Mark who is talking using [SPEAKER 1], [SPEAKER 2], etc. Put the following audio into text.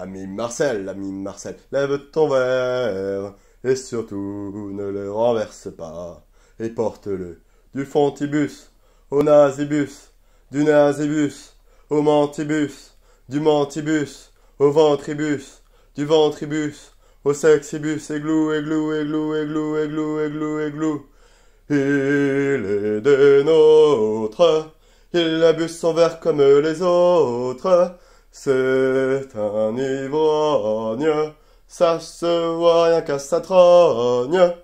[SPEAKER 1] Ami Marcel, ami Marcel, lève ton verre, et surtout ne le renverse pas, et porte-le du fontibus au nasibus, du nasibus au mantibus, du mantibus au ventribus, du ventribus au sexibus, églou, églou, églou, églou, églou, églou, églou. Il est des nôtres, il abuse son verre comme les autres. C'est un ivrogne, ça se voit rien qu'à sa trogne.